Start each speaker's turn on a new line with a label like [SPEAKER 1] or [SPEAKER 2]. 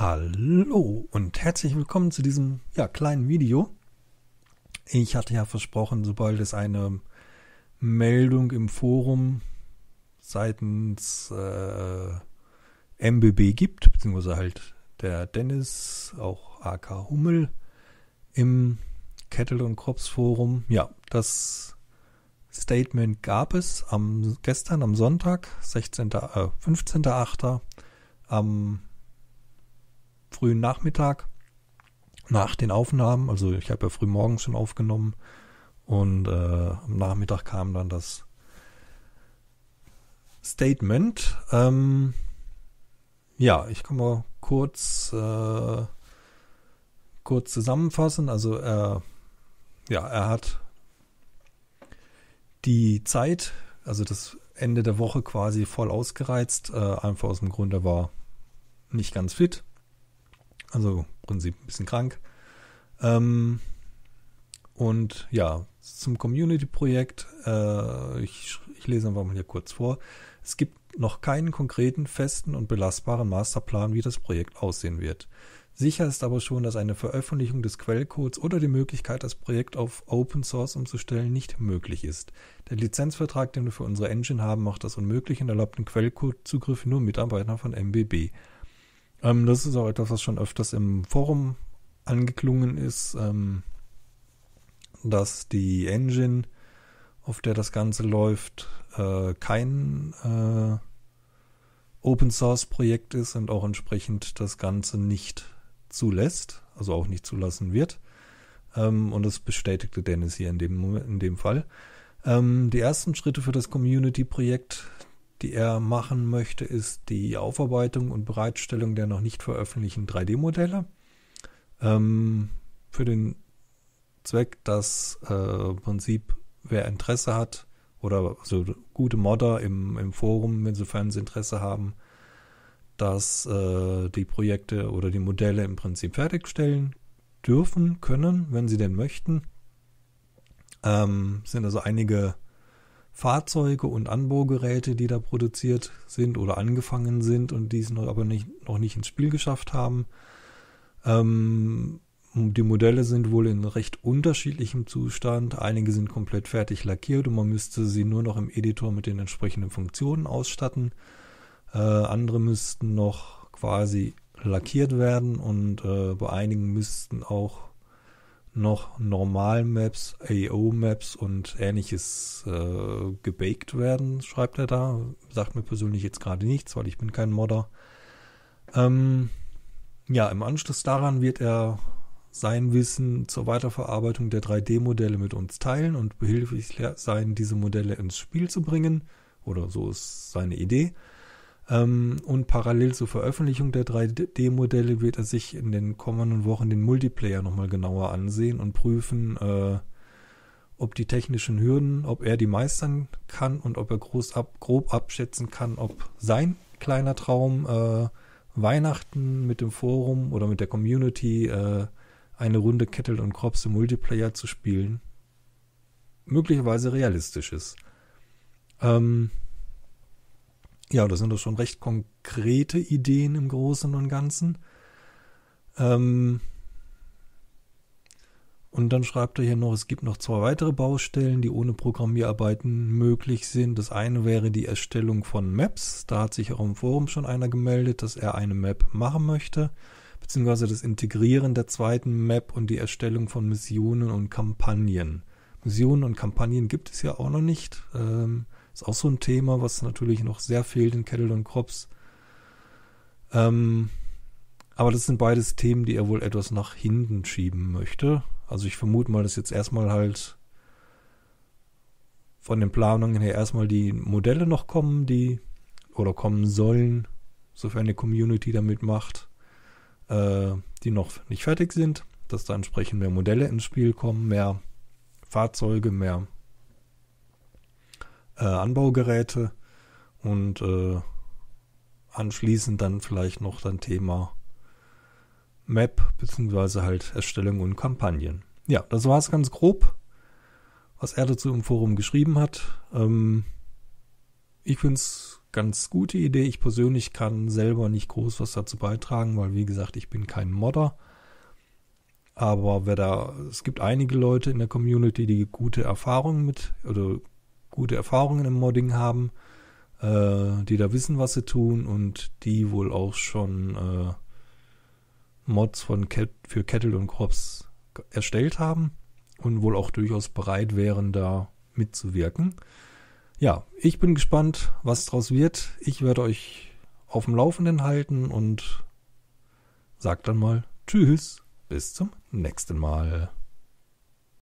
[SPEAKER 1] Hallo und herzlich willkommen zu diesem ja, kleinen Video. Ich hatte ja versprochen, sobald es eine Meldung im Forum seitens äh, MBB gibt, beziehungsweise halt der Dennis, auch AK Hummel im Kettle und Krops Forum. Ja, das Statement gab es am gestern am Sonntag, 16. Äh, 15.8. am frühen Nachmittag nach den Aufnahmen. Also ich habe ja früh morgens schon aufgenommen und äh, am Nachmittag kam dann das Statement. Ähm, ja, ich kann mal kurz, äh, kurz zusammenfassen. Also er, ja, er hat die Zeit, also das Ende der Woche quasi voll ausgereizt, äh, einfach aus dem Grund, er war nicht ganz fit. Also im Prinzip ein bisschen krank. Ähm, und ja, zum Community-Projekt. Äh, ich, ich lese einfach mal hier kurz vor. Es gibt noch keinen konkreten, festen und belastbaren Masterplan, wie das Projekt aussehen wird. Sicher ist aber schon, dass eine Veröffentlichung des Quellcodes oder die Möglichkeit, das Projekt auf Open Source umzustellen, nicht möglich ist. Der Lizenzvertrag, den wir für unsere Engine haben, macht das unmöglich und erlaubt den Quellcode-Zugriff nur Mitarbeitern von MBB. Ähm, das ist auch etwas, was schon öfters im Forum angeklungen ist, ähm, dass die Engine, auf der das Ganze läuft, äh, kein äh, Open Source Projekt ist und auch entsprechend das Ganze nicht zulässt, also auch nicht zulassen wird. Ähm, und das bestätigte Dennis hier in dem, Moment, in dem Fall. Ähm, die ersten Schritte für das Community-Projekt die er machen möchte, ist die Aufarbeitung und Bereitstellung der noch nicht veröffentlichten 3D-Modelle. Ähm, für den Zweck, dass äh, Prinzip, wer Interesse hat, oder so also gute Modder im, im Forum, insofern sie Interesse haben, dass äh, die Projekte oder die Modelle im Prinzip fertigstellen dürfen, können, wenn sie denn möchten. Ähm, sind also einige Fahrzeuge und Anbaugeräte, die da produziert sind oder angefangen sind und die es noch, aber nicht, noch nicht ins Spiel geschafft haben. Ähm, die Modelle sind wohl in recht unterschiedlichem Zustand. Einige sind komplett fertig lackiert und man müsste sie nur noch im Editor mit den entsprechenden Funktionen ausstatten. Äh, andere müssten noch quasi lackiert werden und äh, bei einigen müssten auch noch Normal-Maps, AO-Maps und ähnliches äh, gebaked werden, schreibt er da. Sagt mir persönlich jetzt gerade nichts, weil ich bin kein Modder. Ähm, ja, im Anschluss daran wird er sein Wissen zur Weiterverarbeitung der 3D-Modelle mit uns teilen und behilflich sein, diese Modelle ins Spiel zu bringen. Oder so ist seine Idee. Ähm, und parallel zur Veröffentlichung der 3D-Modelle wird er sich in den kommenden Wochen den Multiplayer nochmal genauer ansehen und prüfen, äh, ob die technischen Hürden, ob er die meistern kann und ob er groß ab, grob abschätzen kann, ob sein kleiner Traum äh, Weihnachten mit dem Forum oder mit der Community äh, eine Runde Kettle und Crops im Multiplayer zu spielen möglicherweise realistisch ist. Ähm, ja, das sind doch schon recht konkrete Ideen im Großen und Ganzen. Ähm und dann schreibt er hier noch, es gibt noch zwei weitere Baustellen, die ohne Programmierarbeiten möglich sind. Das eine wäre die Erstellung von Maps. Da hat sich auch im Forum schon einer gemeldet, dass er eine Map machen möchte. Beziehungsweise das Integrieren der zweiten Map und die Erstellung von Missionen und Kampagnen. Missionen und Kampagnen gibt es ja auch noch nicht. Ähm ist auch so ein Thema, was natürlich noch sehr fehlt in Kettle und Crops. Ähm, aber das sind beides Themen, die er wohl etwas nach hinten schieben möchte. Also ich vermute mal, dass jetzt erstmal halt von den Planungen her erstmal die Modelle noch kommen, die oder kommen sollen, sofern die Community damit macht, äh, die noch nicht fertig sind, dass da entsprechend mehr Modelle ins Spiel kommen, mehr Fahrzeuge, mehr äh, Anbaugeräte und äh, anschließend dann vielleicht noch dann Thema Map beziehungsweise halt Erstellung und Kampagnen. Ja, das war es ganz grob, was er dazu im Forum geschrieben hat. Ähm, ich finde es ganz gute Idee. Ich persönlich kann selber nicht groß was dazu beitragen, weil wie gesagt, ich bin kein Modder. Aber wer da, es gibt einige Leute in der Community, die gute Erfahrungen mit oder gute Erfahrungen im Modding haben, äh, die da wissen, was sie tun und die wohl auch schon äh, Mods von Ket für Kettle und Crops erstellt haben und wohl auch durchaus bereit wären, da mitzuwirken. Ja, ich bin gespannt, was draus wird. Ich werde euch auf dem Laufenden halten und sagt dann mal Tschüss, bis zum nächsten Mal.